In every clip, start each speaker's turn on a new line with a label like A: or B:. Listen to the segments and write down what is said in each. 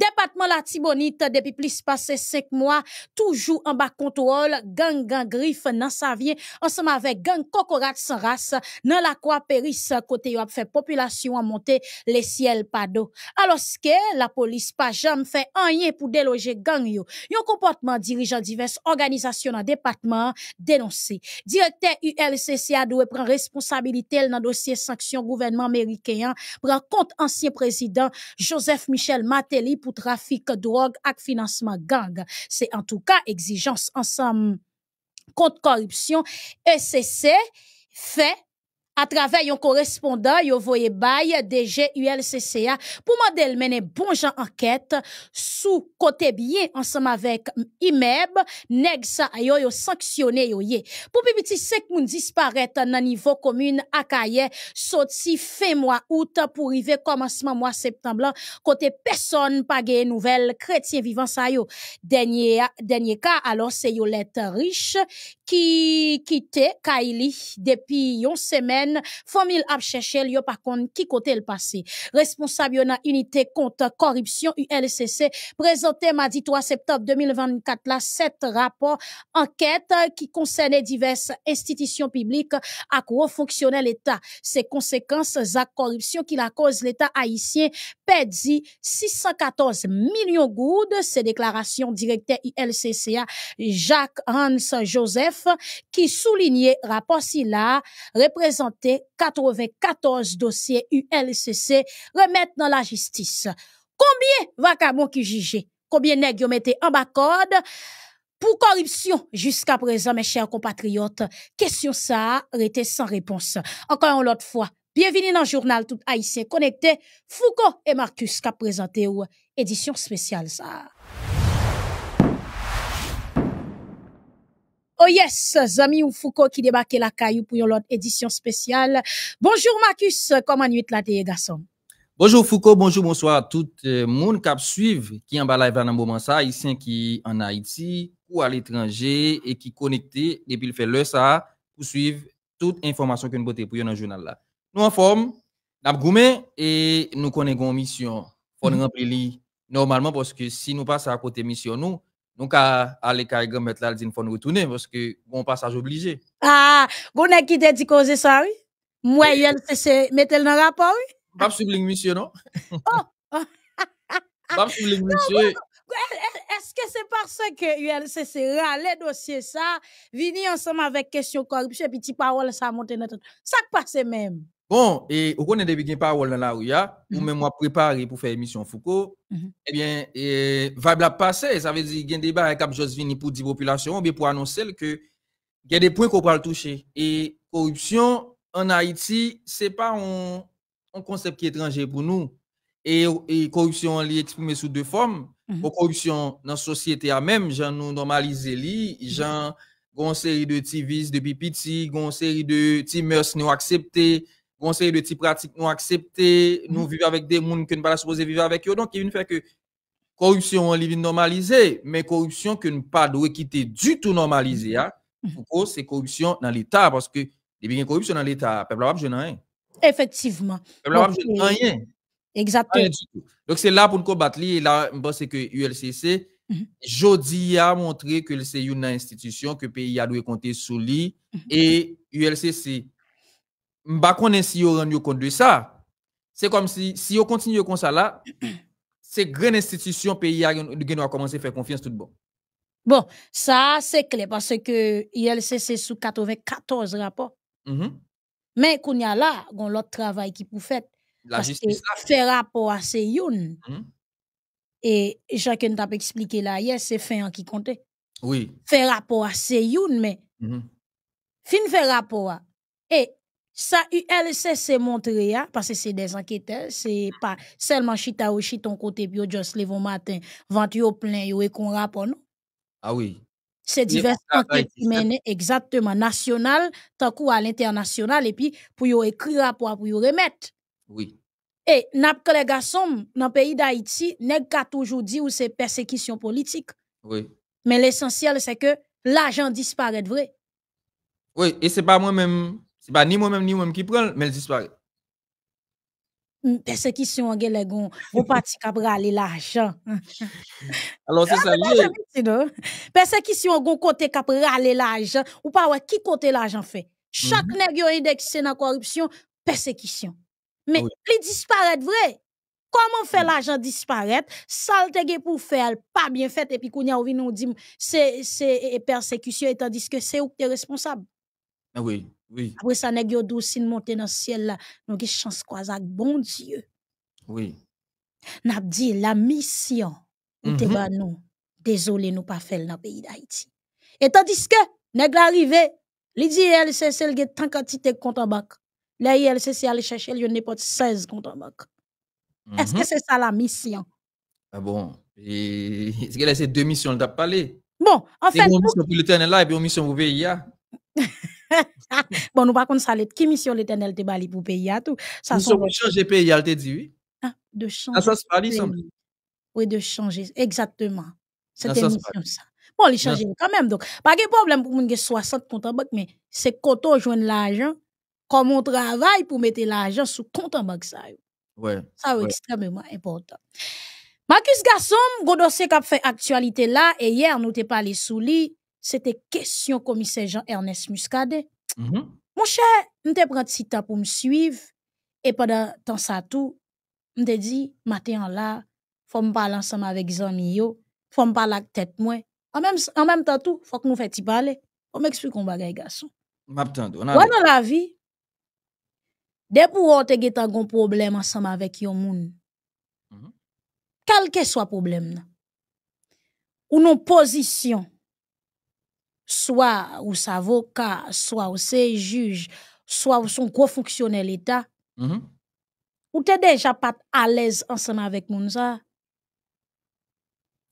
A: Département la Tibonite, depuis plus passé cinq mois, toujours en bas contrôle, gang gang griffe dans sa ensemble avec gang kokorat sans race, dans la croix périsse côté a fait population à monter les ciels pado. Alors que la police pas jamais fait rien pour déloger gang yo. Yon comportement dirigeant diverses organisations dans département dénoncé. Directeur ULCC a prendre responsabilité dans dossier sanction gouvernement américain, prend compte ancien président Joseph Michel Matéli pour trafic drogue et financement gang. C'est en tout cas exigence en somme contre corruption. c'est fait à travers un correspondant, yo voyé bail DG ULCCA pour modèle mener bon genre enquête sous côté bien ensemble avec IMEB, nèg sa yo yo sanctionné yo yé. Pour petit 5 moun disparaître nan niveau commune Akaye sorti fin mois août pour arriver commencement mois septembre côté personne pas nouvelle chrétien vivant ça yo. Dernier dernier cas alors c'est Yolette riche qui quitte Kaili depuis yon semaine, fomil ap par contre qui kote le passé. Responsable yon unité contre corruption ULCC présentait mardi 3 septembre 2024 la 7 enquête qui concernait diverses institutions publiques à quoi fonctionnait l'État. Ses conséquences à corruption qui la cause l'État haïtien perdit 614 millions goudes. Ces déclarations directeur ULCCA Jacques Hans Joseph qui soulignait rapport SILA représentait 94 dossiers ULCC remettre dans la justice. Combien vacabons qui juger Combien ont mis en bas pour corruption jusqu'à présent, mes chers compatriotes. Question ça était sans réponse. Encore une autre fois, bienvenue dans le journal Tout Haïtien Connecté. Foucault et Marcus qui présenté présenté édition spéciale ça. Oh yes, zami ou Foucault qui débarque la caillou pour une autre édition spéciale. Bonjour Marcus, comment nuit la télé garçon?
B: Bonjour Foucault, bonjour, bonsoir à tout le euh, monde qui suivre, qui en bas dans moment ça, ici qui en Haïti ou à l'étranger et qui connecté depuis le fait le ça pour suivre toute information que nous avons pour dans le journal là. Nous en forme, nous et nous connaissons une mission. Faut nous mm. remplir normalement parce que si nous passons à côté mission nous, donc, à, à l'écart, mettre là, il faut nous retourner parce que bon passage obligé.
A: Ah, vous qui te dit causer ça, oui? Moi, c'est mettre le rapport, oui?
B: Pas sublime monsieur, non? Oh! Pas sublime monsieur.
A: Est-ce que c'est parce que ULCC râle dossier ça, venir ensemble avec question corruption, puis petit parole, ça monté notre. Ça passe même.
B: Bon, et on connaît depuis une parole dans la rue, ou mhm. même moi préparé pour faire émission Foucault, mhm. eh bien, et, vibe passer, ça veut dire qu'il y a un débat avec Josvini pour dire population, bien pour annoncer que il y a des points qu'on peut toucher. Et corruption en Haïti, ce n'est pas un, concept qui est étranger pour nous. Et, et corruption, est exprimée sous deux formes. Mm Corruption dans la société, à même, j'en nous normaliser, mhm. j'en, une série de vices depuis petit, une série de timers nous accepté conseil de type pratique nous accepté, nous mm. vivons avec des gens que nous ne pas supposés vivre avec eux. Donc, il ne fait que corruption on normalisée, mais corruption que nous pas doit quitter du tout normalisée. Hein. Mm. c'est corruption dans l'État, parce que il y a corruption dans l'État, peuple pas je rien.
A: Effectivement. Peuple pas pas. rien. Exactement.
B: Donc, c'est là pour nous combattre. Et là, je que ULCC, mm-hmm. Jodi a montré que c'est une institution que le pays a dû compter sur lui. Mm-hmm. Et ULCC, bah qu'on essaye au vous ça c'est comme si si on continue comme ça là ces grandes institutions paysannes à faire confiance tout bon
A: bon ça c'est clair parce que l'ILCC se sous 94 rapports mais il y a là y a autre travail qui est parfait faire rapport à Seyoune mhm. et chacun t'a expliqué là hier c'est fin qui comptait faire rapport à Seyoune mais fin faire rapport et ça se montré parce que c'est des enquêteurs c'est pas seulement chita ou chiton côté puis juste levé matin vente plein yo et qu'on rapport non ah oui c'est divers enquêtes qui mènent exactement national tant qu'à l'international et puis pour yo écrire rapport pour yon remettre oui et n'a pas les garçons dans pays d'Haïti n'est ka toujours dit où c'est persécution politique oui mais l'essentiel c'est que l'argent disparaît vrai
B: oui et c'est pas moi même bah, ni moi-même ni moi-même qui prend, mais elle disparaît.
A: Hmm, persécution, vous est les parti qui l'argent.
C: Alors, c'est ah, ça lié.
A: Persécution, un côté qui a l'argent. Ou pas, ouais, qui côté l'argent fait? Chaque qui mhm. nègre indexé dans la corruption, persécution. Mais il disparaît vrai. Comment faire mhm. l'argent disparaître? Salte pour faire, pas bien fait, et puis quand qu'on a dit, c'est persécution, tandis que c'est où qui es responsable.
B: Ah oui. Oui.
A: Après ça, nèg yo dou sin monter dans ciel là, nous qui chance croiser avec bon Dieu. Oui. N'a dit la mission mm -hmm. ba nous. Désolé nous pas faire dans pays d'Haïti. Et tandis que nèg arrivé, li dit elle c'est celle qui tant quantité compte en banque. Là elle c'est aller chercher il n'y pas 16 compte en banque. Mm -hmm. Est-ce que mhm. c'est ça la mission
B: Ah bon. Et est-ce là, c'est deux missions t'a parlé
A: Bon, en fait, une mission pour
B: l'éternel là et une mission pour le pays
A: bon, nous, par contre, ça l'est. Qui mission l'éternel te bali pour payer hein, à tout? Ça nous sommes changer
B: pays, elle te dit oui.
A: Ah, de ah, changer. ça se parle, Oui, de changer. Exactement. Ah, C'était mission, ça. Bon, il change quand même. Donc, pas de problème pour moun 60 comptes en banque, mais c'est quand on joint l'argent, comme on travaille pour mettre l'argent sous compte en banque, ça.
C: oui. Ça, c'est
A: extrêmement important. Marcus Gasson, vous dossier qui a fait actualité là, et hier, nous t'ai parlé sous lui, c'était question commissaire Jean-Ernest Muscade mm-hmm. Mon cher, je te prends si temps pour me suivre. Et pendant temps ça tout, je te dis, matin là, faut me parler ensemble avec Zamio, il faut me parler avec tête moi. En même, en même temps tout, faut que nous fassions parler. On m'explique qu'on bagaille garçon. choses dans la vie. Dès pour on te un problème ensemble avec yon gens mm-hmm. Quel que soit le problème Ou non position soit ou sa avocat, soit ou se juge, soit ou son gros fonctionnaire l'État, mm-hmm. ou t'es déjà pas à l'aise ensemble avec ça,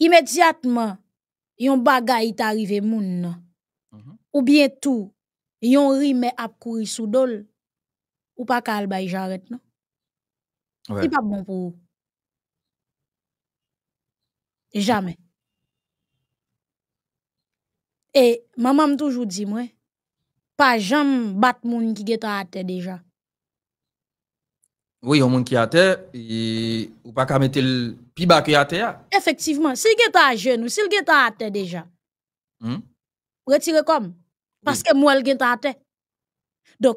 A: immédiatement, yon bagay est arrivé moun mm-hmm. ou bien tout, yon rime ap kouri sous dol, ou pas kal bay j'arrête non? Ouais. C'est pas bon pour vous. Jamais. Et maman m'a toujours dit, moi, pas jamais bat moun qui est à terre déjà.
B: Oui, on moun qui est à ou pas qu'à mettre le pi bas qui est
A: Effectivement, s'il est à jeune ou s'il est à terre déjà, hmm? retire comme. Parce que moi, il est à Donc,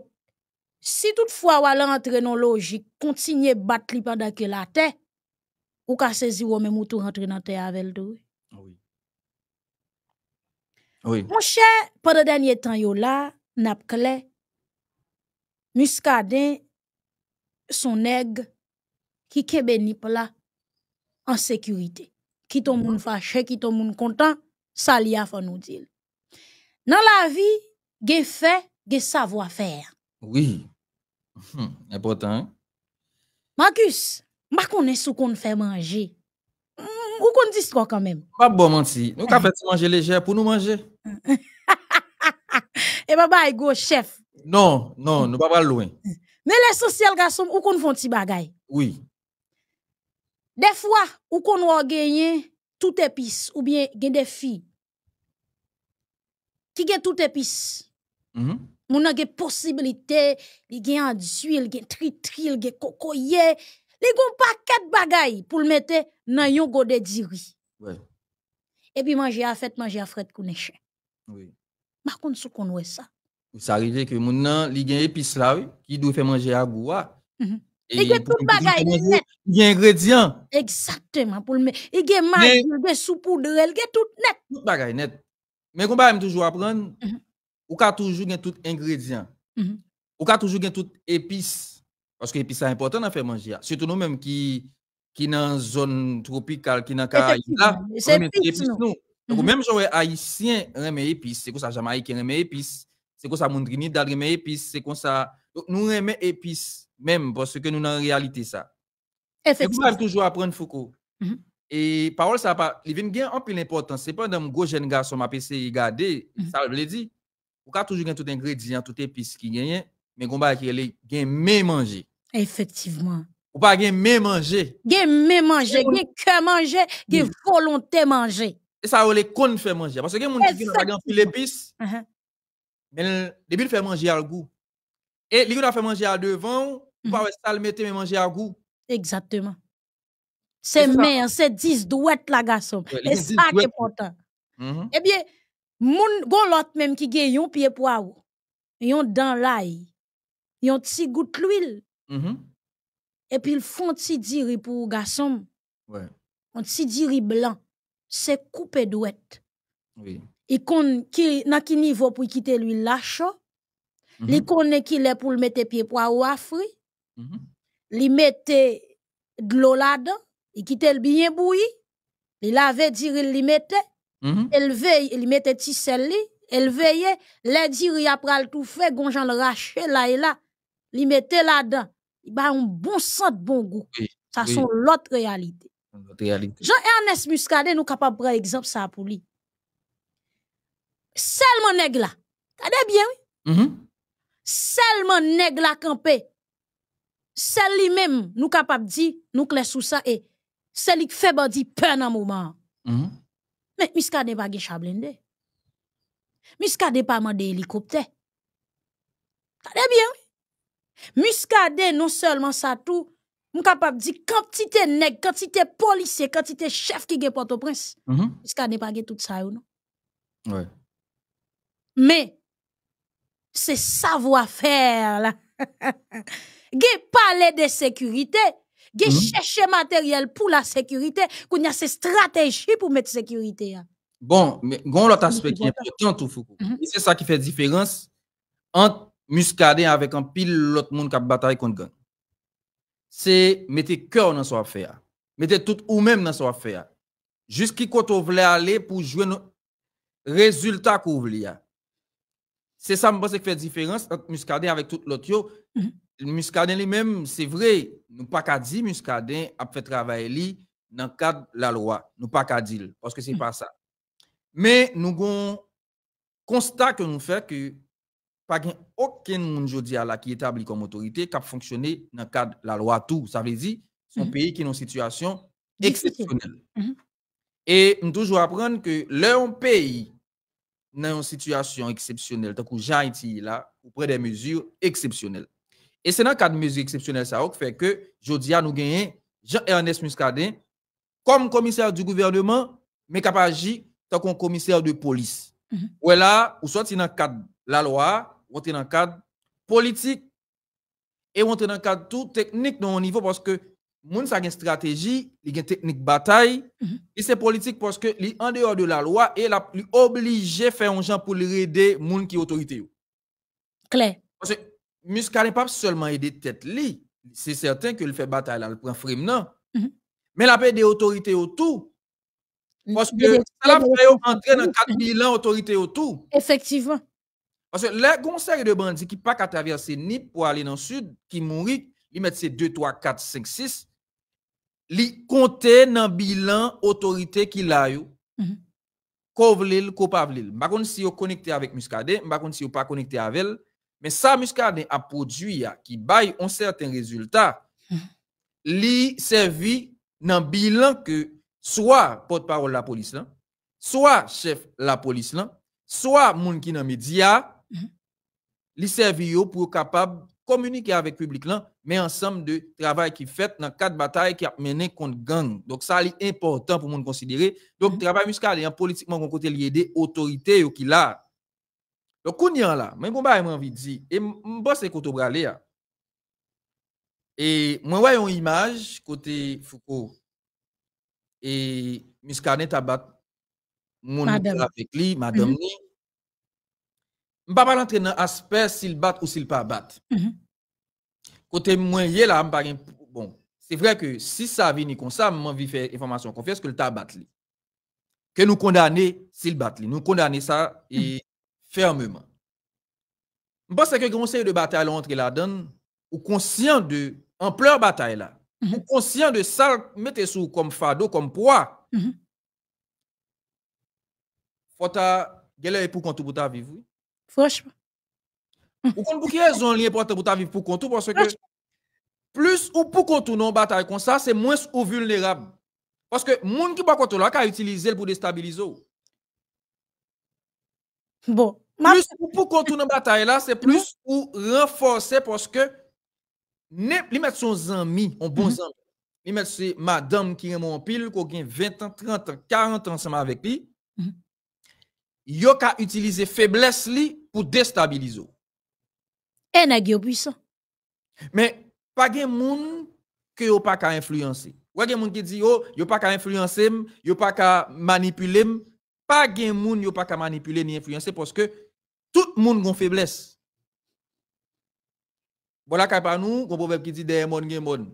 A: si toutefois, ou allez entrer dans la logique, continuez à battre pendant que la terre, ou qu'à saisir ou même ou tout rentrer dans la terre avec le tout. Ah oui. Mon cher, pendant dernier temps yo là, n'a clair. Muscadin son aigle qui est en sécurité. Qui ton moun mm-hmm. fâché, qui ton moun content, ça li a fait nous dire. Dans la vie, il fait, savoir faire.
B: Oui. c'est hmm, important.
A: Marcus, je connais ce qu'on fait manger ou qu'on dit quoi quand même
B: Pas bon mentir. Nous ka fait manger léger pour nous manger.
A: Et eh, papa est go chef.
B: Non, non, nous pas loin.
A: Mais l'essentiel garçon, ou qu'on font petit bagaille. Oui. Des fois, ou qu'on gagner gagné tout épice ou bien gagne des filles. Qui gagne tout épice On mhm. mon a des possibilités, il gagne en huile, on gagne tritril, on gagne cocoyer. li goun pa ket bagay pou l mette nan yon godet ziri. Ouè. E pi manje a fèt, manje a fèt kounè chè. Ouè. Bakoun sou kon wè sa.
B: Sa rile ke moun nan li gen epis la wè, ki dou fè manje a gouwa. Mhm. E li gen tout bagay net. Li gen ingredient.
A: Eksatèman pou l mette. Li gen
C: manje,
B: li gen sou poudè, li gen tout net. Tout bagay net. Men goun pa yon toujou apren, ou ka toujou gen tout ingredient. Mhm. Ou ka toujou gen tout epis. Parce que l'épice c'est important à faire manger. Hein. Surtout nous-mêmes qui qui dans zone tropicale, qui dans Caraïbes là, c'est nous. Donc mhm. même jouer haïtien aime épices, c'est comme ça jamaïcain aime épices, c'est comme ça mon Trinidad aime épices, c'est comme ça nous aimons épices même parce que nous en réalité ça. Effectivement. avons toujours apprendre Foucault. Mhm. Et parole ça pas, il vient bien en pile Ce C'est pas dans gros jeune garçon m'a et garder, mhm. ça veut dire. Ou ka toujours gen tout ingrédient, tout épice qui gagne, mais vous qui est mais manger.
A: Effectivement.
B: Ou pas gen me manger. Gen me manger, gen ke manger, gen volonté manger. Et ça ou le kon fait manger. Parce que gen moun qui n'a pas gen fil mais le fait manger à goût. Et li on a fait manger à devant, ou pas mhm. ou sal mette me manger à goût. Exactement. C'est mer, c'est 10 douettes
A: la garçon. Et ça qui est important. Mhm. Eh bien, moun gon même qui gen yon pied poivre, yon dans l'ail, yon petit goutte l'huile. Mm-hmm. Et puis, ils font un petit diri pour garçon. Ouais. Un petit blanc. C'est coupé douette. Oui. il qui, na qui niveau pour quitter lui lâche. Mm-hmm. les connaît qui est pour le mettre pied pour ou il mm-hmm. mette de l'eau là-dedans. il quitte le bien bouilli. il il diri, mettait mettait veille il il mettait tissel il veillait, les diri après le tout fait, gonjan le raché là et là, li mettait là-dedans il a un bon sens de bon goût. Ça, sont l'autre réalité. Jean-Ernest Muscade nous capable prendre exemple ça pour lui. Seulement nègre là. c'est bien, oui. -hmm. Seulement nègre là campé. C'est lui-même, nous capable de dire, nous les sous ça, et c'est lui qui fait peur dans moment. Mm-hmm. Mais Muscade n'est pas de chablende. Muscadet n'est pas un hélicoptère. c'est bien, Muscade non seulement ça tout, suis capable de dire quantité nèg, quantité policier, quantité chef qui est Port-au-Prince. Mm -hmm. Muscade pas tout ça non. Ouais. Mais c'est savoir-faire là. Gè parler de sécurité, Il mhm. chercher matériel pour la sécurité, qu'on a ces stratégies pour mettre sécurité hein.
B: Bon, mais gon l'autre aspect qui est important tout Foucault. Mhm. C'est ça qui fait différence entre Muscadet avec un pile l'autre monde qui bataille contre gang. C'est mettre cœur dans son affaire. Mettez tout ou même dans son affaire. Jusqu'à quand vous voulez aller pour jouer nos résultats que C'est ça, je pense, qui fait la différence entre Muscadet avec tout l'autre. Mm-hmm. Muscadet lui-même, c'est vrai, nous pas qu'à dire Muscadet a fait travailler dans le cadre de la loi. Nous pas qu'à dire, parce que c'est n'est mm. pas ça. Mais nous avons constat que nous faisons que pas gen aucun monde jodi à la qui établi comme autorité qui a fonctionné dans le cadre de la loi tout. Ça veut dire son mhm. pays qui est dans situation exceptionnelle. Mhm. Et nous toujours apprendre que leur pays dans une situation exceptionnelle, tant que Haïti là, auprès des mesures exceptionnelles. Et c'est dans le cadre de mesures exceptionnelles ça fait que jodi à nous gagnons Jean-Ernest Muscadet comme commissaire du gouvernement, mais capable tant qu'on commissaire de police. Mhm. Ou là, ou soit dans le cadre de la loi, rentrer dans le cadre politique et rentrer dans le cadre tout technique dans le niveau parce que moun sa une stratégie, il une technique bataille, mhm. et c'est politique parce que li en dehors de la loi et la li obligé faire un gens pour aider moun qui autorité. Claire. Parce que n'est pas seulement aider tête li, c'est certain que le fait bataille il le prend frime non. Mhm. Mais la paix des autorités autour parce que ça la fait entrer dans ans autorité autour. Effectivement. Parce que les conseils de bandits qui pas qu'à traverser ni pour aller dans le sud, qui mourent, ils mettent ces 2, 3, 4, 5, 6, ils comptent dans le bilan autorité qu'il a eu. Kovlil, ne sais pas si vous connectez avec Muscadet, sais pas si vous pas connecté avec elle, mais ça, Muscadet a produit hein, qui baille un certain résultat, mhm. li servi dans le bilan que soit porte-parole la police, soit chef de la police, soit soit moun qui dans média, li pour pour capable communiquer avec le public là mais ensemble de travail qui fait dans quatre batailles qui a mené contre gang donc ça est important pour monde considérer donc le mhm. travail muscal politiquement qu'on côté lié des autorités qui l'a. donc on y a là mais envie de dire et que c'est côté braler et moi ouais une image côté Foucault et muscadet tabat mon avec lui madame ne pas entrer dans aspect s'il bat ou s'il pas bat. Mhm. Côté moyen là, bon, c'est vrai que si ça vient comme ça, m'en vais faire information confesse que le tas bat li. Que nous condamner s'il bat li. Nous condamner ça et mhm. fermement. Je pense que le conseil de bataille entre là-dedans, ou conscient de l'ampleur bataille là, mhm. ou conscient de ça, mettez sous comme fado comme poids. Faut ta, pour contre pour ta vivre. Franchement. Ou kon pou ki e li importe pou ta viv pou kontou, pwase ke plus ou pou kontou une batay kon sa, se mwens ou vulnerab. Pwase ke moun ki pa kontou la ka utilize l pou destabilize ou. Bon. Plus ou pou kontou nan batay la, se plus bon. ou renforse pwase ke ne, li met son zanmi, on bon mm -hmm. zanmi. Li met se madame ki remon pil, ko gen 20 ans, 30 ans, 40 ans seman avek pi, mm -hmm. yo ka utilize febles li, pour déstabiliser. Et n'a puissant. Mais pas de monde que yo pas ka influencer. Ou gen moun qui dit yo, oh, yo pas qu'à influencer, yo pas qu'à manipuler, pas gen moun yo pas ka manipuler ni influencer parce que tout le monde gon faiblesse. Voilà kay pa nous, gon proverbe qui dit qui moun gen moun.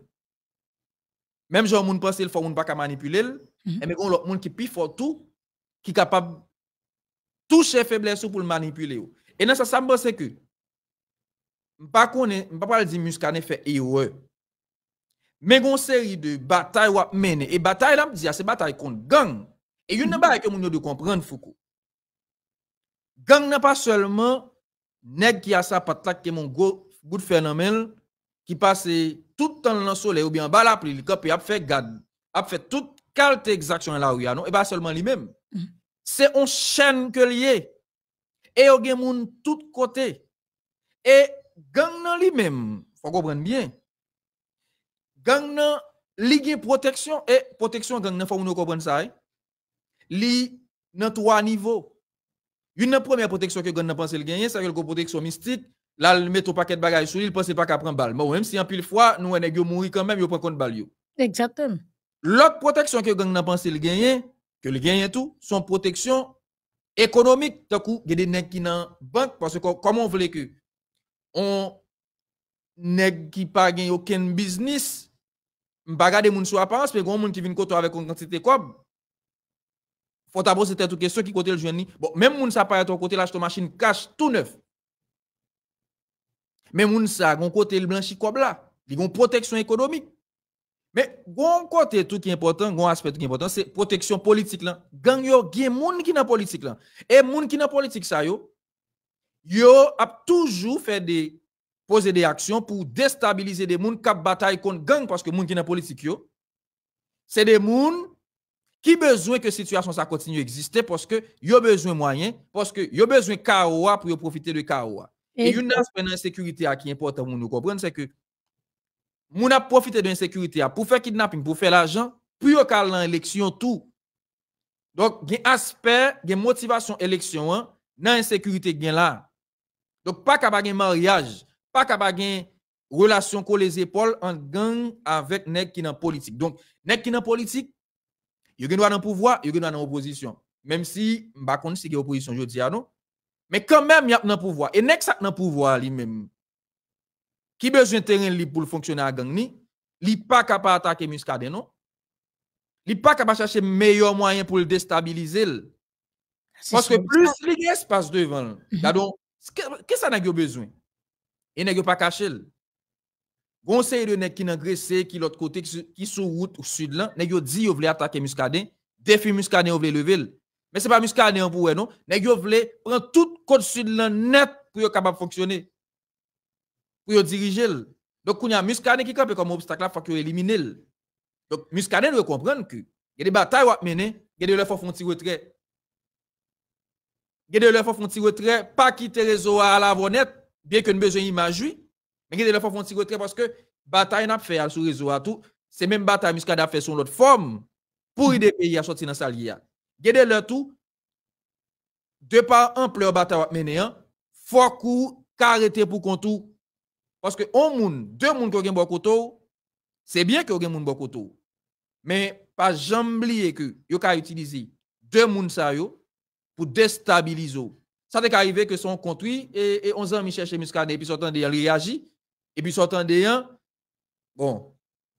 B: Même j'en moun pense il faut moun pas ka manipuler, mm -hmm. mais gon l'autre moun qui pi fort tout qui capable toucher faiblesse pour le manipuler. Et ça ça, ça que pas que, mpa konen, mpa pas pas muskane fait heureux. Mais une série de batailles wap et n'a pas la mdi ya, ah, se contre gang. et il pas pas de comprendre Gang pas seulement qui a qui est mon go, de phénomène qui passe tout dans le soleil, ou bien bala la fait kap a fait a gad, pas tout kalte exaksyon la que non? et pas seulement lui-même mhm. Se que lié et au gen moun tout côté et gang nan li même faut comprendre bien gang nan li gen protection et protection gang nan faut nous comprendre ça hein. li nan trois niveaux une première protection que gang nan pense le gagner c'est le protection mystique là le met au paquet de bagages sur il pense pas qu'à prendre balle même si en pile fois nous un est mourir quand même yo prend compte balle exactement l'autre protection que gang nan pense le gagner que le gagner tout son protection économique tout coup des nèg qui nan banque parce que comment on voulait que on nèg qui pas gagne aucun business pa gade moun sou apparence mais grand moun qui vient koto avec une quantité cob faut d'abord c'était tout question qui côté le joindre bon même moun ça pas ton côté l'achat machine cash tout neuf même moun ça gon côté le blanchi cob là il gon protection économique mais un côté tout qui est important, aspect qui est important, c'est protection politique là. Gang yo gien moun ki nan politique là. Et moun ki nan politique ça, yo, yo a toujours fait des actions pour déstabiliser des moun qui bataille contre gang parce que sont dans la politique yo c'est des gens qui besoin que la situation ça continue exister parce que yo besoin moyen parce que yo besoin kawa pour profiter de chaos. Et, et une aspect d'insécurité qui est important, pour nous comprendre, c'est que moun a profité de l'insécurité pour faire kidnapping, pour faire l'argent, puis au l'élection tout. Donc, il y a aspect, il y a motivation élection dans hein, insécurité gen là. Donc, pas qu'à un mariage, pas qu'à une relation ko les épaules en gang avec nèg qui dans politique. Donc, nèg qui dans politique, il y a dans pouvoir, il y a dans opposition. Même si, je ne sais pas opposition, je dis ah non. Mais quand même, il y a un pouvoir. Et nèg ça dans pouvoir lui-même. Qui besoin terrain libre pour fonctionner à gang ni? Li pas capable attaquer Muscadet non? Li pas capable chercher meilleur moyen pour le déstabiliser. Parce que plus il y a espace devant, mhm. qu'est-ce qu'il ça n'a besoin? Et n'a pas caché. Conseil de nèg qui n'engraissé qui l'autre côté qui sur route au sud là, nèg yo dit yo voulait attaquer Muscadet, défi Muscadet yo voulait lever. Mais c'est pas Muscadet pour non, nèg yo voulait prendre toute côte sud là net pour yo capable fonctionner pour diriger. Donc, il y a Muscadet qui campe comme obstacle, il faut qu'il élimine. Donc, Muscadet doit comprendre que il y a des batailles à mener, il y a des faut font petit retrait. Il y a des faut font petit retrait, pas quitter le réseau à la vonnette, bien que nous besoin d'image, mais il y a des faut font petit retrait parce que bataille n'a pas fait sur le réseau à tout, c'est même bataille Muscadet a fait sur l'autre forme pour aider les pays à sortir dans sa liée. Il y a des tout, de par ampleur bataille à mener, hein, faut qu'on carréter pour qu'on tout parce que on monde, deux mondes qui ont bon temps, c'est bien que gen monde bon temps. Mais pas jamais que yo ka utiliser deux moun sa yo pour déstabiliser. Ça t'est arrivé que son construit et, et 11 ans mi cherche muscade et puis sortant de réagit et puis sortant de un bon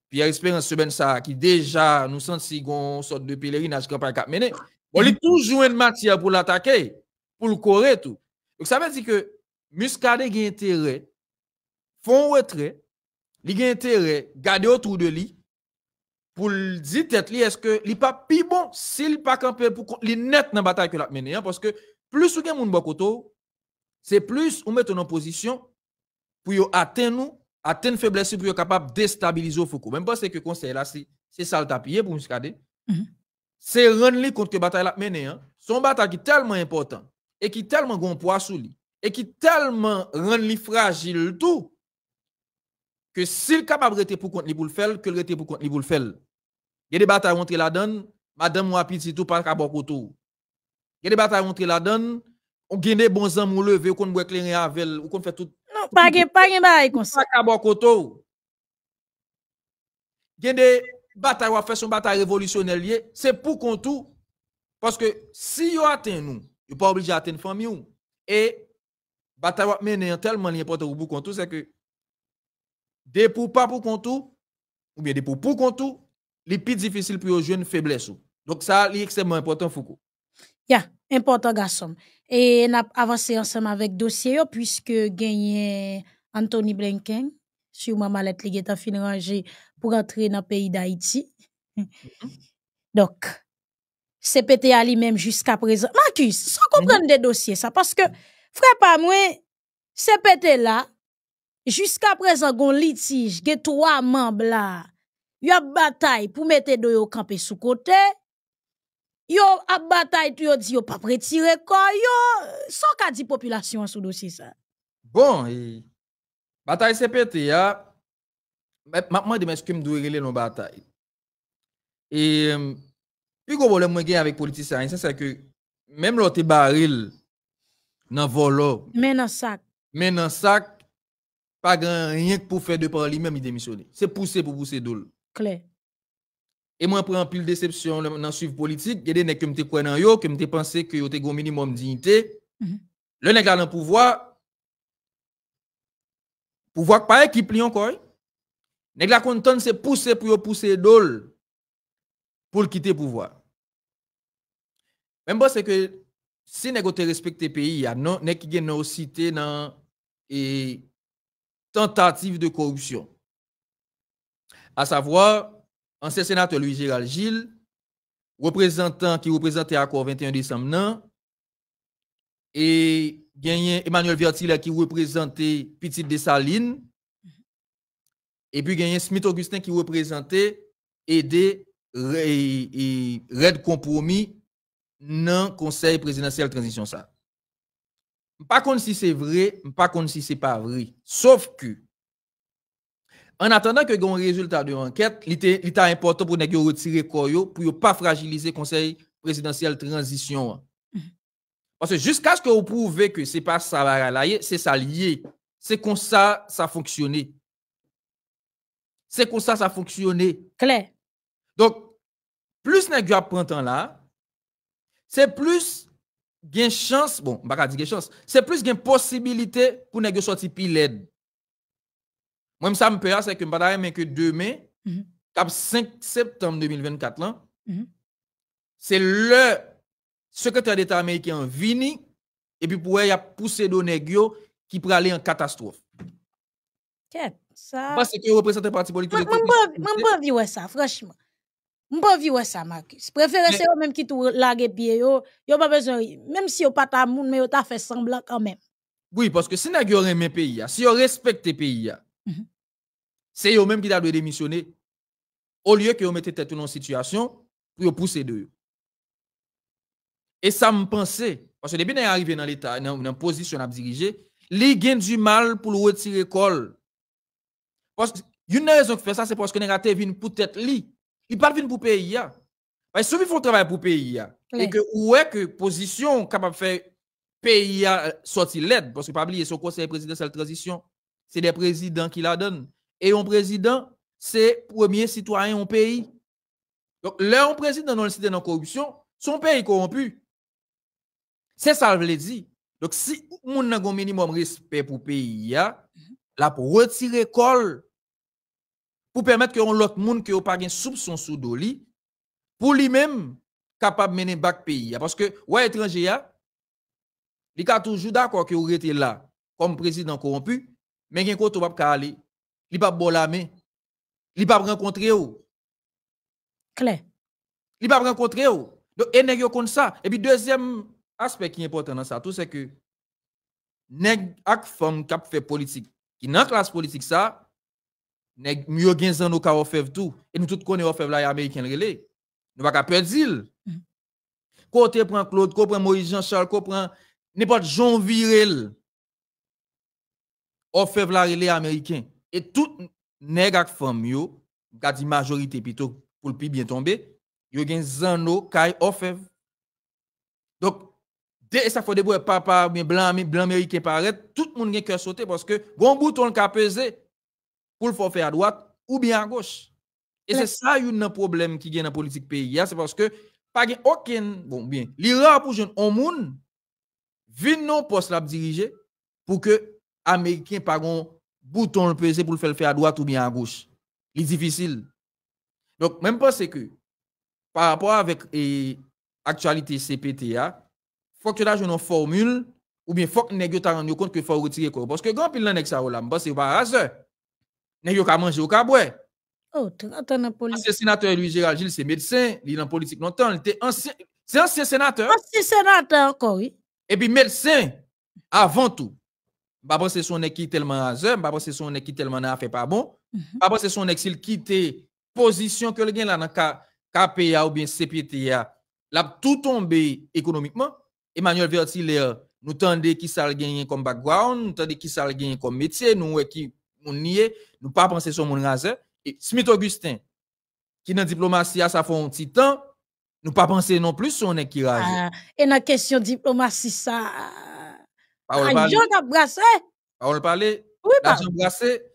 B: Pierre Espérance semaine ben ça qui déjà nous senti gon sorte de pèlerinage pas cap mener. Bon il toujours une matière pour l'attaquer, pour le courir, tout. Donc ça veut dire que muscade a intérêt font retrait, il a intérêt garder autour de lui pour dire tête est-ce que il pas pi bon s'il pas camper pour li net dans bataille que l'a mené hein? parce que plus ou gen moun bokoto, c'est plus ou met en position pour atteindre nous, atteindre faiblesse pour capable déstabiliser Foucault. Même parce que conseil là c'est ça le tapier hein, pour garder. Mhm. C'est rendre contre la bataille l'a mené hein. Son bataille qui tellement important et qui tellement gros poids sous lui et qui tellement rend lui fragile tout que s'il est capable de rester pour compte pour le faire, que le rester pour compte pour le faire. Il y a des batailles entre la donne, madame moi petit tout par cabot autour. Il y a des batailles entre la donne, on gagne des bons hommes, on leve, on boit éclairer avec, on fait tout. Non, pas de pas de bail comme ça. Cabot autour. Il y a des batailles on fait son bataille révolutionnaire, c'est pour qu'on tout parce que si vous atteignez nous, vous pas obligé d'atteindre famille et bataille mené tellement l'important pour bout tout, c'est que des pour pas pour contour, ou bien des pour pour kontou les plus difficile pour jouer une faiblesse. Donc ça, c'est extrêmement important, Foucault.
A: Ya, important, garçon. Et nous a avancé ensemble avec dossier, puisque gagné Anthony Blinken, sur ma mallette, qui est fin rangé pour entrer dans le pays d'Haïti. Mm-hmm. donc c'est Donc, à lui-même jusqu'à présent. Marcus, sans comprendre mm-hmm. des dossiers, ça, parce que, frère, pas moi, pété là, Jusqu'à présent, gon litige, gen trois membres là. y a bataille pour mettre d'eux camps campé sous côté. Yo a bataille tu yo di yo pas retirer quoi yo. Son ka population sous
B: dossier ça. Bon, bataille c'est pété hein. Maintenant, je m'a demandé que me doit régler nos bataille. Et euh, puis gros problème gen avec politicien, c'est que même l'autre baril dans volo.
A: Mais dans sac.
B: Mais dans sac pas rien pour faire de par lui-même, il démissionne. C'est pousser pour pousser d'où. Clair. Et moi, prends pile déception dans suivre politique, il y a des gens qui dans yo, qui me pensaient que yo un minimum dignité. Mhm. Le nègre Le pouvoir pouvoir pas équipe li encore. Nèg la content c'est pousser pour pousser d'où pour quitter pouvoir. Même parce que si te respecter pays, il y a non qui cité dans et tentative de corruption. À savoir, ancien sénateur Louis-Gérald Gilles, représentant qui représentait Accord 21 décembre, et gagné Emmanuel Vertila qui représentait Petite Dessalines, et puis gagné Smith Augustin qui représentait et Red Compromis dans le Conseil présidentiel transition ça pas contre si c'est vrai, pas contre si c'est pas vrai. Sauf que, en attendant que un résultat de l'enquête, il était important pour nous retirer Koyo pour ne pas fragiliser le Conseil présidentiel transition. Mhm. Parce que jusqu'à ce que vous prouvez que ce n'est pas ça, c'est ça lié. C'est comme ça ça fonctionnait. C'est comme ça ça fonctionnait. Claire. Donc, plus nous temps là, c'est plus gen chans, bon, baka di gen chans, se plus gen posibilite pou negyo soti pi led. Mwen msa mpe a, se ke moi remen ke 2 me, mm -hmm. kap 5 septem 2024 lan, mm -hmm. se le sekretary d'Etat Amerikyan vini, epi pou e ya pousse do negyo ki prale en catastrophe
A: Ket, sa... Bas se ke
B: represente parti politik...
A: Mwen mba viwe sa, franchement pas viwe sa, Marcus. Préfère se yo même qui tou lage pie yo, yo pas besoin. Même si yo pas ta moun, mais yo ta semblant quand même.
B: Oui, parce que si vous yo reme pays, si yo respecte pays ya, c'est mhm. même yo même qui au lieu que yo mette tête dans situation, pour yo pousser de Et ça me pensait, parce que depuis bien est arrivé dans l'État, dans une position à diriger, li gen du mal pour le retirer col. Parce que une raison qui fait ça, c'est parce que a raté une peut-être li. Il parle pour pays. Ils hein. que si travail pour pays, hein, et que est que position capable de faire pays hein, sortir l'aide, parce que pas oublier, son conseil la transition, c'est des présidents qui la donnent. Et un président, c'est premier citoyen au pays. Donc, là, un président dans cité dans la corruption, son pays corrompu. C'est ça, je l'ai dit. Donc, si on a un minimum respect pour le pays, mm-hmm. là, pour retirer col pour permettre que l'autre monde qui n'a pas de soupçon sous doli pour lui-même capable de mener back pays parce que ouais étranger il a toujours d'accord que aurait été là comme président corrompu mais n'y a pas ka aller il pas bon la main il pas rencontrer ou clair il pas rencontrer ou donc pas comme ça et puis deuxième aspect qui est important dans ça tout c'est que nèg ak femme qui fait politique qui de classe politique ça nèg mieux gen zan nou ka ofev e tout et nous tout connaît ofev la e américain relé nous pa ka perdre mm-hmm. côté prend Claude ko prend Moïse Jean Charles ko prend n'importe Jean Virel ofev la relé américain et tout nèg ak femme yo gadi majorité plutôt pour le bien tomber yo gen zan nou kay ofev e donc dès ça faut des papa blanc blanc américain paraît tout le monde gen cœur sauter parce que bon bouton ka peser pour le faire à droite ou bien à gauche. Et c'est ça un problème qui vient dans la politique pays. C'est parce que pas aucun, bon bien, l'IRA pour jeune on monde, vin non poste la diriger pour que américain pas un bouton le peser pour le faire faire à droite ou bien à gauche. C'est difficile. Donc, même pas c'est que par rapport avec l'actualité CPTA, faut que tu je une formule ou bien faut que tu yo compte que faut retirer quoi parce que grand pile a nèg ça là, c'est pas ça. Il yo ka manger, yo ka boire. Oh, 30 ans en politique. Ancien sénateur Louis Gérald Gilles, c'est médecin, il est en politique longtemps, il était ancien c'est ancien sénateur. Ancien sénateur encore, oui. Et puis médecin avant tout. Pas c'est son équipe qui tellement hasard, pas c'est son équipe tellement n'a fait pas bon. Mhm. Pas c'est son exil quitté quitte position que le gain là dans KPA ou bien CPTA, l'a tout tombé économiquement. Emmanuel Vertil nous tendez qui ça gagner comme background, nous tendez qui ça gagner comme métier, nous qui on nie nous pas penser sur mon raser. Et Smith Augustin, qui dans diplomatie, ça fait un petit temps, nous pas penser non plus sur un ah, e qui et
A: dans la question diplomatie, ça.
B: Parole parler. Parole parler. Oui, parole.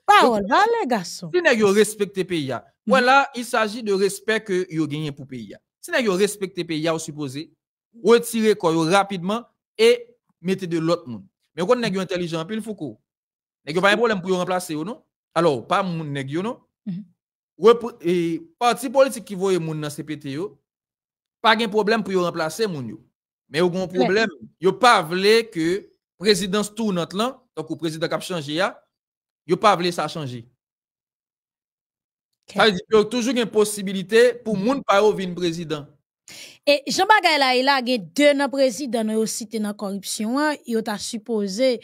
B: Parole garçon. Si nous respectez mm. le pays, là il s'agit de respect que vous gagné pour le pays. Si vous respectez le pays, vous supposez retirer quoi rapidement et mettre de l'autre monde. Mais quand nous intelligent, pile Foucault a pas de problème pour remplacer non? Alors, pas moun nèg yo non? Mhm. Et e parti politique qui voye moun dans CPT a pas de problème pour remplacer moun yo. Mais a un problème, a pas vle que présidence tournante là, donc le président qui a changé ya, yo pas vle ça changer. Okay. Ça veut dire y a toujours une possibilité pour mhm. moun pa yo vin président.
A: Et Jean Bagay là, il a deux présidents président aussi dans la corruption, hein. il a supposé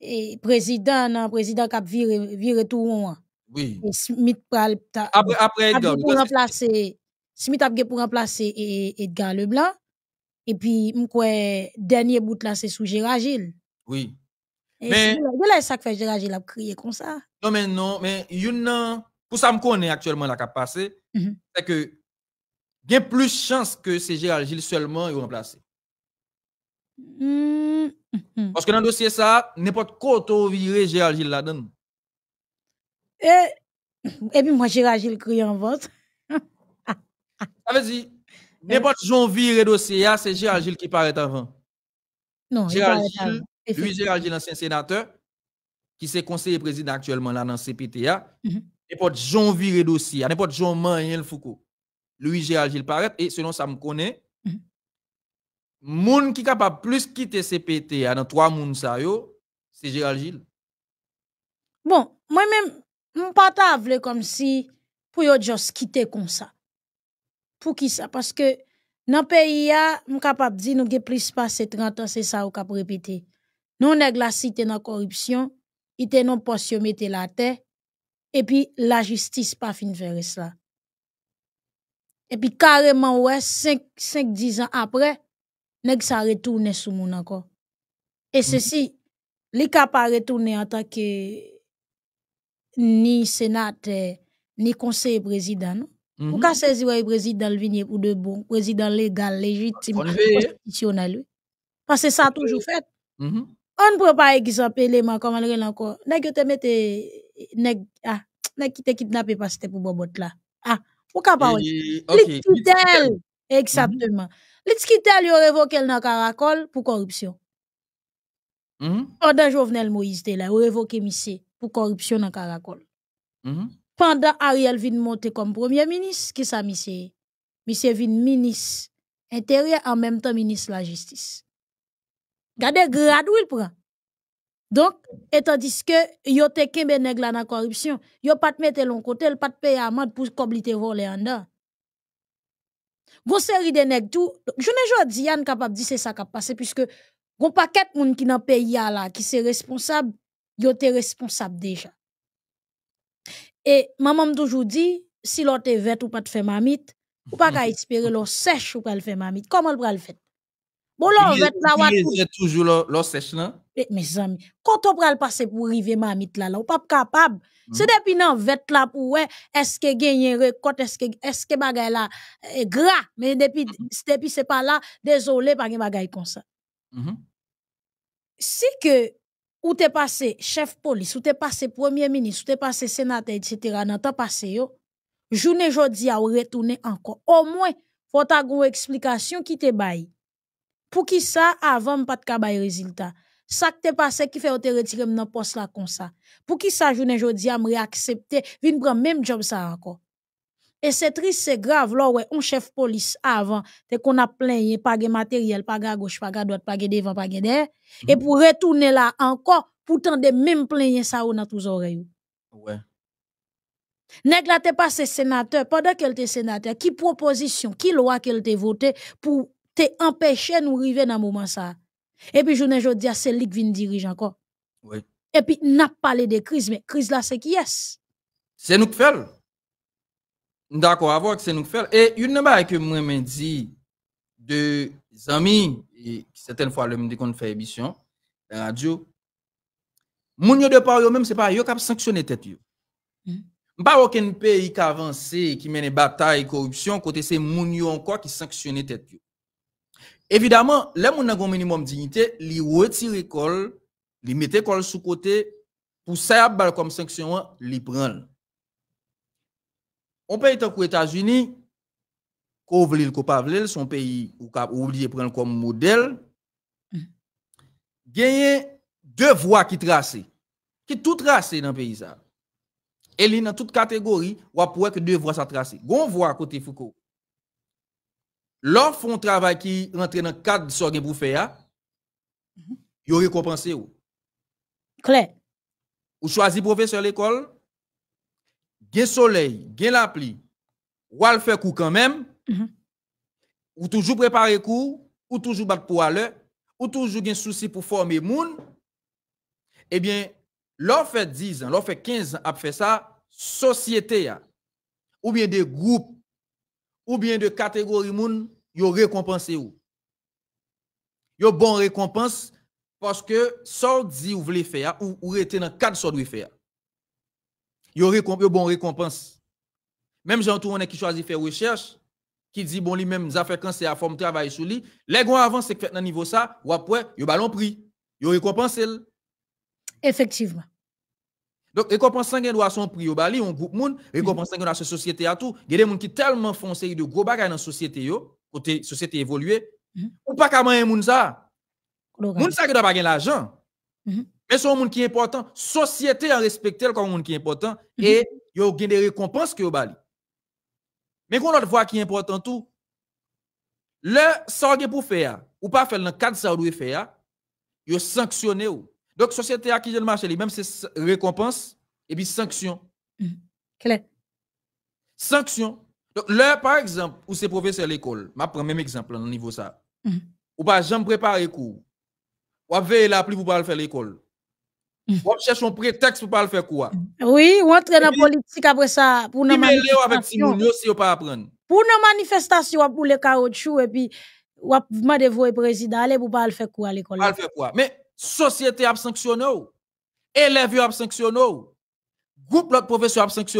A: et président non président qui a viré viré tout rond. Oui. Et Smith pral après après Edgar pour remplacer Smith a pour remplacer e-, Edgar Leblanc et puis quoi, dernier bout là c'est sous Gérard Gilles.
B: Oui. Et mais
A: là ça fait Gérard Gilles a crié comme ça.
B: Non mais non mais une pour ça me connaît actuellement la a passé mm -hmm. c'est que bien plus chance que c'est Gérard Gilles seulement il remplacer.
A: Mm-hmm.
B: Parce que dans le dossier, ça, n'importe quoi, tu viré Gérard Gilles là-dedans.
A: Et, et puis moi, Gérard Gilles crie en vente. ça
B: ah, veut eh. dire, n'importe qui viré dossier, ah, c'est Gérard Gilles qui paraît avant.
A: Non, Gérard Gilles, lui,
B: Gérald Gilles, ancien sénateur, qui s'est conseiller président actuellement là dans CPTA, mm-hmm. n'importe qui viré dossier, ah, n'importe qui hein, le Foucault. Lui, Gérard Gilles paraît, et selon ça, me connaît, moun qui capable plus quitter ce dans trois ça yo, c'est Gérald Gilles.
A: Bon, moi-même, je ne pas dire comme si pour yo juste quitter comme ça. Pour qui ça? Parce que dans le pays, je capable de dire nous avons plus passé 30 ans, c'est ça qu'on peut répéter. Nous, avons la cité dans la corruption, il était non poste mettre la terre, et puis la justice pas fin de faire ça. Et puis carrément, ouais, 5-10 ans après, nèg sa retourne sou moun encore. Et ceci, mm. li ka pa retourne en tant que ni sénateur, ni conseiller président, Mm mm-hmm. Ou ka saisi le président le pour de bon, président légal, légitime, constitutionnel. Parce que ça a toujours fait. Mm-hmm. On ne peut pas exemple élément comme elle encore. Nèg te mette nèg ah, nèg qui te kidnappé parce que pour bobot là. Ah, ou ka Exactement. Mm-hmm. Let's quitter ont révoqué la Caracol pour corruption. Mm-hmm. Pendant Jovenel Moïse ils là, yo révoqué Missé pour corruption dans Caracol. Mm-hmm. Pendant Ariel vient monter comme premier ministre, qui ça Missé? Missé vient ministre intérieur en même temps ministre de la justice. Gardez grade où il prend. Donc, et tandis que yo te kembe nèg la corruption, yo pas te mette l'on côté, le pas te payer amende pour comme te voler en dedans. Gon série de nèg tout. ne jodi, yan capable dire c'est ça qui a passé puisque gon paquet moun qui nan pays là qui c'est responsable, yo responsable déjà. Et maman toujours dit si l'autre est vert ou pas de faire mamite, ou pas ka espérer l'eau sèche ou pas le faire mamite. Comment le faire Bon, là, on va être là,
B: toujours sèche,
A: Mes amis, quand on va le passer pour arriver ma mamite là, on pas capable. Hmm. C'est depuis va être là pour ouais, est-ce que gagne un record, est-ce que, est-ce que eh, gras. Mais depuis, que hmm, hmm. ce depuis c'est pas là, désolé, pas gagne bagaille comme ça. Si que, ou t'es passé chef police, ou t'es passé premier ministre, ou t'es passé sénateur, etc., dans temps passé yo, journée jodi a retourne encore. Au moins, faut ta une explication qui te baille pour qui ça avant pas de cabaye résultat ça qui t'est passé qui fait te retirer le poste là comme ça pour qui ça journée aujourd'hui à me réaccepter vinn prendre même job ça encore et c'est triste c'est grave là ouais un chef police avant te qu'on a plein pas mm-hmm. e de matériel pas de gauche pas de droite pas de devant pas de derrière et pour retourner là encore pourtant de même plein ça dans tous oreilles Nèg la te passe sénateur, pendant qu'elle te sénateur, qui proposition, qui loi qu'elle te vote pour T'es empêché nous arriver dans moment ça. Et puis je ne journée dis c'est lui qui vient diriger encore. Oui. Et puis n'a parlé de crise mais crise là c'est qui est
B: C'est nous qui fait. D'accord que c'est nous qui faisons. et une chose que moi me dit de amis et certaines fois le me qui qu'on fait émission la radio mon de par même c'est pas eux qui sanctionné tête hmm. a Pas aucun pays qui avance, qui mène bataille corruption, côté c'est moun encore qui sanctionne tête yo. Évidemment, les gens qui ont un minimum de dignité, ils retirent l'école, ils mettent l'école sous côté, pour ça, comme sanction, ils prennent. On peut être aux États-Unis, qu'on veut le son pays ou oublier prendre comme modèle, mm-hmm. gagner deux voies qui tracées, qui tout tracées dans le pays. Et dans toute catégorie, on peut que deux voies sont tracées. Gon voie côté Foucault. L'offre font travail qui rentre dans le cadre de ce que vous faites, vous récompensez. Claire. Vous choisissez professeur l'école, gain soleil, gain la pluie, ou le faire cours quand même, ou toujours préparer cours, ou toujours battre pour aller, ou toujours gain souci pour former les gens. Eh bien, l'offre fait 10 ans, l'offre fait 15 ans, a fait ça, société, ou bien des groupes ou bien de catégorie moun, yo récompensé ou. Yo bon récompense parce que sort dit ou voulez faire ou ou rete dans cadre sort faire. Yo récompense yo bon récompense. Même gens on qui choisit faire recherche qui dit bon lui même affaires quand à forme travail sur lui, les qui avance fait dans niveau ça ou après yo ballon prix. Yo récompense Effectivement. Donc, récompense qu'on doit son prix au bali, on groupe moun, récompense qu'on mm-hmm. a sa société à tout. Il y a des gens qui tellement font de gros bagages dans la société, yo, côté société évoluée, mm-hmm. ou pas qu'à manger moun ça. Moun ça qui doit pas gagner l'argent. Mm-hmm. Mais c'est un monde qui est important, société en respecter comme un monde qui est important, et il y a des récompenses qui au bali. Mais qu'on autre voit qui est important tout, le ça pour faire, ou pas faire dans le cadre ça doit faire, yo sanctionné ou donc, société qui acquis le marché même c'est récompense et puis sanction.
A: Mm.
B: Sanction. Donc, là, par exemple, où c'est professeur à l'école, je prends même exemple au niveau ça. Mm. Ou pas, j'aime préparer cours. Ou veiller la pluie pour pas le faire l'école. Mm. Ou cherche un prétexte pour pas le faire quoi. Mm.
A: Oui, ou entrer dans la politique après ça. Pour nos manifestations.
B: avec si pas apprendre.
A: Pour nos manifestations, ou pour le caoutchouc, et puis, ou demander le président, allez pour pas le faire quoi à l'école. Pas faire
B: quoi. Mais, société a sanctionné, élèves a sanctionné, groupe de professeur a C'est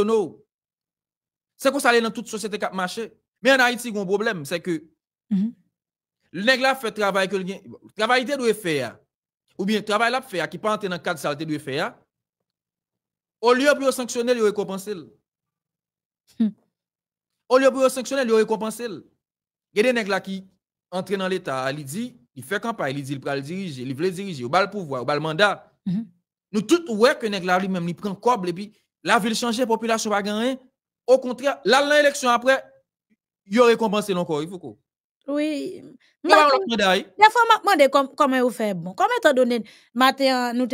B: comme ça dans toute société qui a marché. Mais en Haïti, il a problème, c'est que mm -hmm. le fait travail que le travail doit faire, ou bien travail là faire qui pas entré dans le cadre saleté doit faire, au lieu de sanctionner, il récompenser. récompensé. Hmm. Au lieu de sanctionner, il récompenser. Il y a des nègres qui entrent dans l'État, ils disent il fait campagne, il dit il va le diriger, il veut le diriger, il va le pouvoir, il va le mandat. Mhm. Nous tous, ouais, que nèg lui-même, il prend coble et puis la ville changer, population va gagner. Au contraire, là, l'élection après, il aurait compensé encore, il faut quoi.
A: Oui. la
B: fois,
A: m'a me comment vous faites bon. Comment t'as donné, matin, nous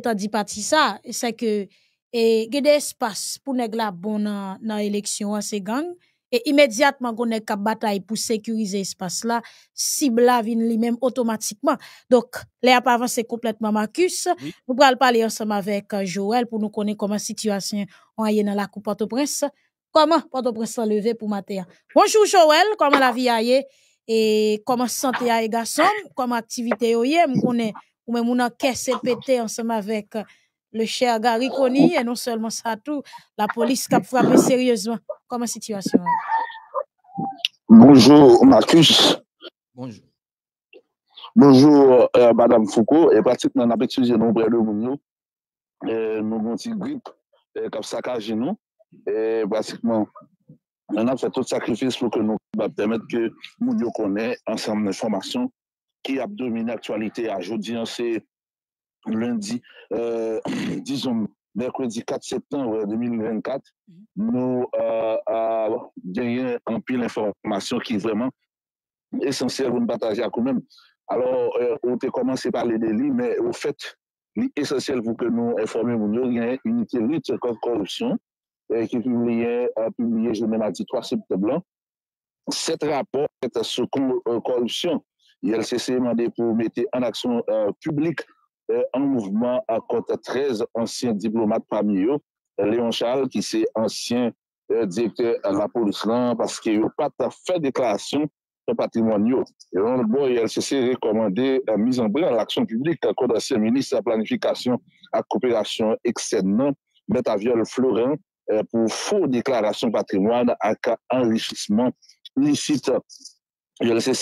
A: avons dit parti ça, c'est que, il y a des espaces pour nèg la bon dans l'élection, c'est gang et immédiatement qu'on est cap bataille pour sécuriser espace là cible la lui-même automatiquement donc les pas avancé complètement Marcus on nous parler ensemble avec euh, Joël pour nous connaître comment situation on est dans la coupe Port-au-Prince comment Port-au-Prince levé pour terre. bonjour Joël comment la vie aille et comment santé les garçons comment activité yo elle on connaît ou même on a caissé pété ensemble avec le chè Agarikoni, et non seulement sa tou, la polis kap frappe seryezman, kama sityasyon.
D: Bonjour, Marcus. Bonjour. Bonjour, euh, Madame Foucault, et pratik nan apetize nou brelou moun nou, nou moun ti grip, kap sakage nou, et pratikman, nan ap fè tout sakrifis pou ke nou bap demet ke moun nou konè, ansan moun informasyon, ki ap domine aktualite a joudi, an se... lundi, euh, disons, mercredi 4 septembre 2024, mhm. nous euh, avons gagné l'information qui est vraiment essentielle pour nous partager à nous-mêmes. Alors, euh, on a commencé par les délits, mais au fait, l'essentiel pour que nous informions, nous avons une unité lutte contre la corruption qui est publiée, publié, je dit, 3 septembre. Cet rapport est sur corruption. il s'est demandé pour mettre en action publique euh, un mouvement à compte 13 anciens diplomates parmi eux. Léon Charles, qui c'est ancien euh, directeur à la police, là, parce qu'il n'a pas fait déclaration de patrimoine. Et on bon, a recommandé la mise en place de l'action publique contre l'ancien ministre de la planification à coopération externe, Mais à viol florent euh, pour faux déclaration patrimoine à enrichissement illicite. a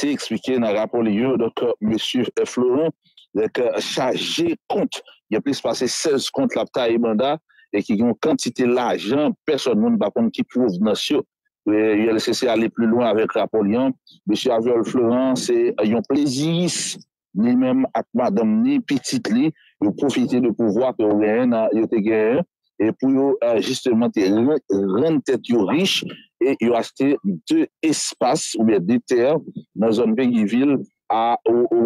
D: expliqué dans le rapport donc, M. Florent lèk saje kont, yon plis pase 16 kont lapta e manda, e ki yon kantite lajan, person moun bakon ki pouv nasyo, e, yon lese se ale pli loun avek rapol yon, bèche avyol florans, yon plezis, ni men ak madam, ni pitit li, yon profite de pouvoi pe ou reyna, yote gey, e pou yo jistement ren tèt yon riche, e yon astè de espas, oube de tèr, nan zon bèngi vil, a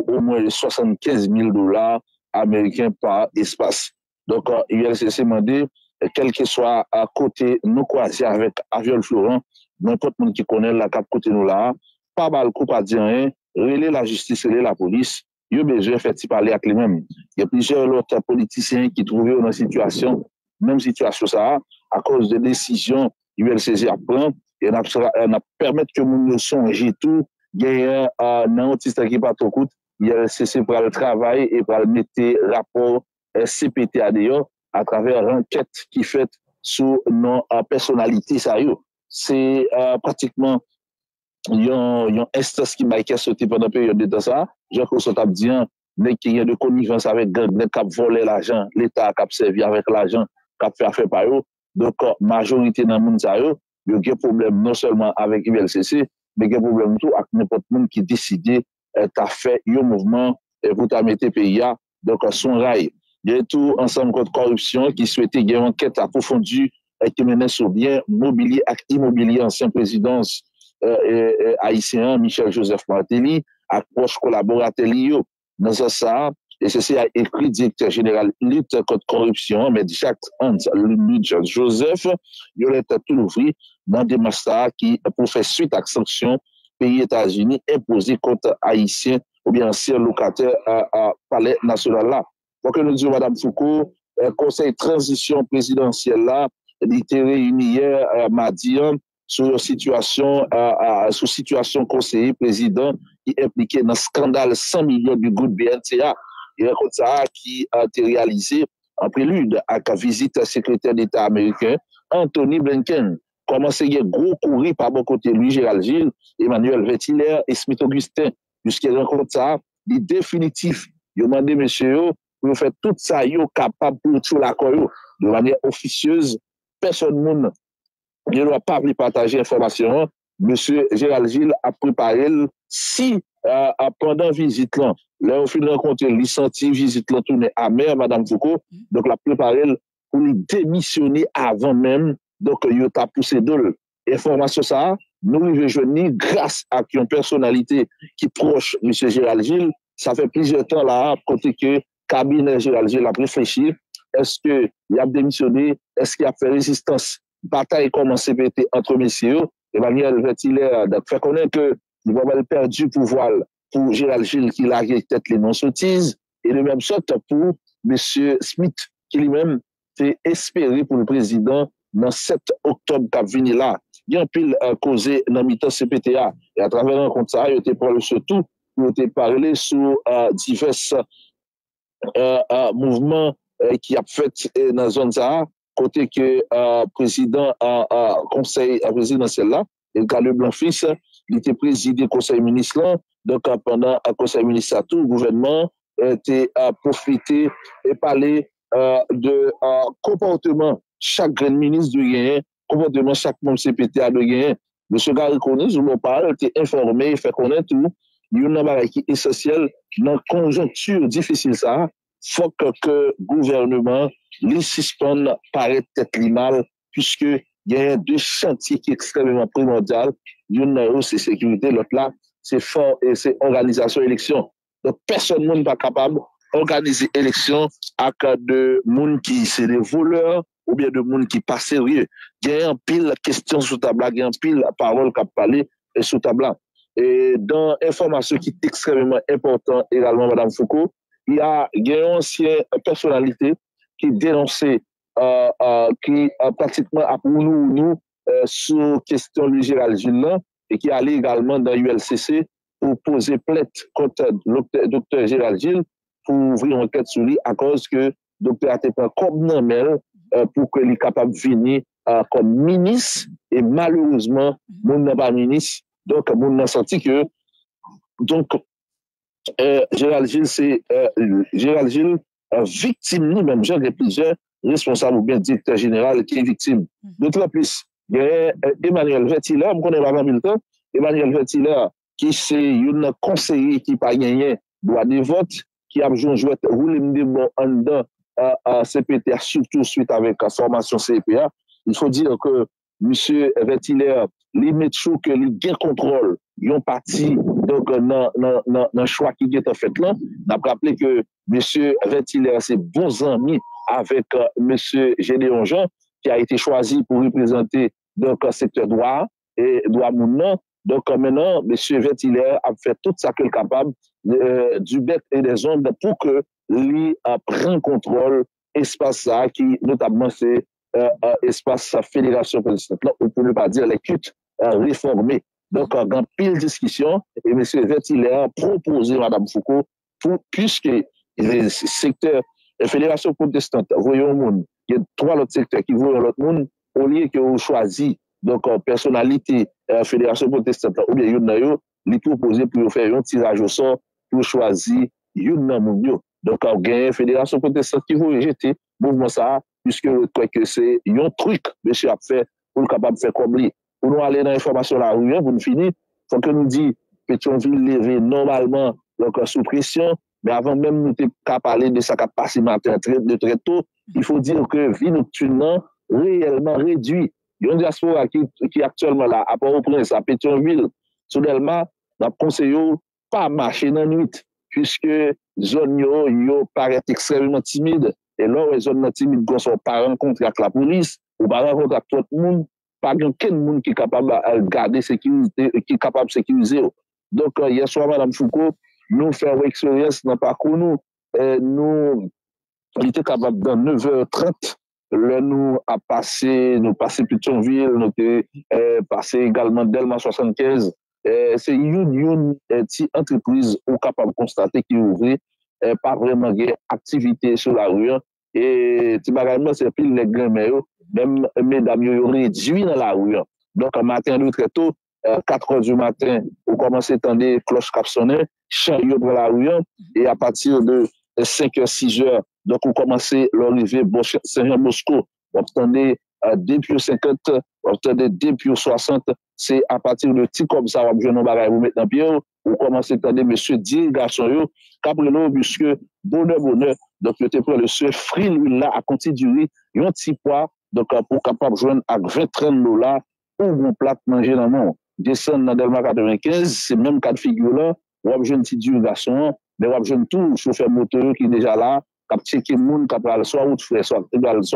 D: o mwen 75.000 dolar Ameriken pa espas. Donk, euh, ULCC mande, kelke swa kote nou kwa si avèk avyol flouren, nou kote moun ki konen la kap kote nou la, pa bal koupa diyen, rele la justis, rele la polis, yo beje fè ti pale ak li mèm. Ye plijer lote politisyen ki trouve ou nan situasyon, mèm situasyon sa, a kòz de desisyon ULCC apren, e na permèt ke moun yo sonji tou genyen nan otist an ki patokout, YLCC pral travay e pral mette rapor eh, CPT ade yo atrave renket ki fet sou nan personalite sa yo. Se pratikman yon estes ki may kesote pandan peryode de tasa, janko sot ap diyan, nek ki yon konivans avek gen, nek kap vole l ajan, leta kap sevi avek l ajan, kap fe afe pa yo, donk majonite nan moun sa yo, yo gen problem non selman avek YLCC, be gen problem tou ak ne pot moun ki deside ta fè yo mouvman vout a mette pe ya dekwa son ray. Gen tou ansanm kote korupsyon ki sou ete gen anket apofondu ete euh, menen sou bien mobili ak imobili ansen prezidans euh, A.I.C.1, Michel-Joseph Martelly, ak poch kolaboratelli yo, nan sa sa ap. et ceci a écrit le directeur général lutte contre corruption, mais de chaque an, le lutte Jean-Joseph y aurait tout l'ouvri dans des massas qui, pour faire suite à la sanction pays-États-Unis, imposait contre haïtiens ou bien anciens locataires par les nationales. Faut que nous disons, madame Foucault, conseil transition présidentiel a été réuni hier euh, mardi, sous euh, euh, situation conseiller président qui impliquait un scandale sans milieu du groupe BNTA Il raconte ça qui a été réalisé en prélude à sa visite à un secrétaire d'État américain, Anthony Blinken. Comment s'est-il gros courri par bon côté lui, Gérald Gilles, Emmanuel Vettilère et Smith-Augustin. Jusqu'il raconte ça, il est définitif. Il a demandé, monsieur, vous faites tout ça, vous êtes capable de faire tout ça, de manière officieuse, personne ne l'a pas pris pour partager l'information. Monsieur Gérald Gilles a préparé si euh, pendant visite-là, lè ou fin lè kontè lisanti, vizit l'antounè a mè, madame Foucault, lè a preparèl ou lè demisyonè avan mèm, lè yot a poussè dol. Eformasyon sa, nou yon vejweni, grase ak yon personalite ki proche mè sè Gérald Gilles, sa fè plizè tan la, kontè ke kabine Gérald Gilles ap refrechir, eske y ap demisyonè, eske ap fè rezistans, batay kom an CPT antre mè sè yo, evanye al vetilè, fè konè ke yon vèl perdi pou voal, pou Gérald Gilles qui l'a rétête les non-sotises, et de même sorte pou M. Smith, qui lui-même fait espérer pour le président dans 7 octobre d'avenir là. Il y a un pile euh, causé dans Mito CPTA, et à travers l'encontre ça, il y euh, euh, a eu des parles sur tout, il y a eu des parles sur divers mouvements qui ont fait dans zone ça, côté que le président a résidé dans celle-là, et le galop blanc-fils, il était président du conseil ministre là, donk apen euh, nan euh, akosè mounisatou, gouvenman euh, te profite e pale de komportement chak gwen mounis de gwen, komportement chak moun CPTA de gwen, moun se gare konen, zoun moun pale, te informe, fè konen tou, yon nan baraki e sosyel nan konjonktur difisil sa, fòk ke gouvenman li sispon pare tèt li mal, pwiske yon yon de chantye ki ekstremèman primordial, yon nan ou se sekurite lòt la, se fon e se organizasyon eleksyon. Non, person moun pa kapab organize eleksyon ak de moun ki sere voleur ou bien de moun ki pa serye. Gye yon pil kestyon sou tabla, gye yon pil parol kap pale sou tabla. Et dans informasyon ki t'ekstremement important également, madame Foucault, yon ansyen personalite ki denonse euh, ki euh, euh, pratikman ap moun ou nou sou kestyon lui jiral zin lan et qui allait également dans l'ULCC pour poser plète contre Dr. Gérald Gilles, pour ouvrir une enquête sur lui, à cause que Dr. Gérald Gilles n'était pas comme normal euh, pour qu'il est capable de venir euh, comme ministre, et malheureusement il n'est pas ministre, donc on a senti que euh, Gérald Gilles c'est, Gérald Gilles victime, il y a des plusieurs responsables ou bien directeur général qui est victime, d'autre part plus Emanuele eh, Vettiler, ki se yon konseri ki pa yanyen do ane vot, ki apjoun jwet woul mdibon ane dan a CPTR, surtout suite avèk a sormasyon CEPA, yon fò di an ke M. Vettiler, li met chou ke li gen kontrol yon pati nan chwa ki get an fèt lan, nan praple ke M. Vettiler se bon zanmi avèk euh, M. Genéon Jean, donc secteur droit et droit mouna. Donc euh, maintenant, M. Ventilaire a fait tout ça qu'il est capable euh, du bête et des hommes pour que lui euh, prenne contrôle espace ça qui notamment c'est espace sa fédération protestante On ne ne pas dire les réformée. réformés. Donc, en pile discussion, et M. Vettiler a proposé Mme Foucault pour, puisque les secteurs, la Fédération protestante, voyons monde, il y a trois autres secteurs qui voient l'autre monde, Euh, ou liye ki ou chwazi personalite federasyon protestant ou liye yon nan yo, li pou pose pou yo fè yon tiraj ou son pou chwazi yon nan moun yo donk an gen yon federasyon protestant ki vou rejeti mouvment sa a, pwiske kweke se yon trük beche ap fè pou l kapab fè koum li pou nou ale nan informasyon la ou yon, pou nou fini fonke nou di, peti yon vil leve normalman lòk soukresyon be avan menm nou te kap ale de sa kap pasi matin, de treto il fò di yon ke vin ou tunan reyelman redwi. Yon di aspo akit ki aktuelman la apan ou prens apet yon vil, soudelman nap konseyo pa mache nan nit kiske zon yon yon paret ekstremlyman timid e lor zon nan timid gwa son parem konti ak la polis, ou barem konti ak tot moun, pa gen ken moun ki kapab al gade, ki kapab sekilize yo. Donk yeswa euh, Madame Choukot, nou fè wè eksperience nan pakoun nou, euh, nou li te kapab dan 9h30 lè nou a pase, nou pase Pichonville, nou te pase egalman Delman 75, se yon yon ti entreprise ou kapab konstate ki ouvre eh, pa vreman ge aktivite sou la ouyan, e ti bagayman se pil negren mè yo, mè dam yon yon e diwi nan la ouyan. Donk a maten nou treto, 4 ou du maten, ou koman se tende klos kap sonen, chan yon nan la ouyan, e a patir de 5 ou 6 ouar, Donk ou komanse lorive Saint-Jean-Moscou, wap tande 2.50, wap tande 2.60, se apati ou nou ti kom sa wap jwen nou bagay. Ou komanse tande, M. Dien, Gasson, yo, kabre nou, biske, bonè, bonè, donk yo te prele, se fril ou la akonti diwi, yon ti pwa, donk apon kapap jwen ak 20 tren nou la, ou bon plak manje nanman. Desen nan 95, se menm kat figyo la, wap jwen ti diwi, Gasson, de wap jwen tou, choufe motore, ki deja la, kap chèkè moun kap ral so a ou t'fè, so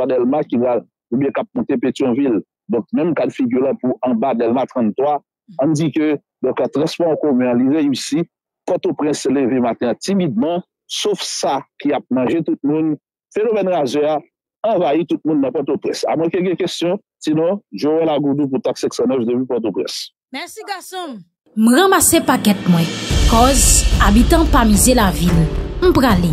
D: a Delma ki ral ou bè kap moutè Pétionville. Donk mèm kal figyo la pou an ba Delma 33, an di ke, donk a tresman koumè an li reyousi, koto pres se leve matin timidman, sof sa ki ap manje tout moun, fèlou mèn razea, anvayi tout moun nan koto pres. A mwen kèkè kèstyon, sinon, jowè la goudou pou tak seksyonèv devin koto pres.
A: Mènsi gason! M ramase pakèt mwen, koz abitan pa mize la vil, m pralè.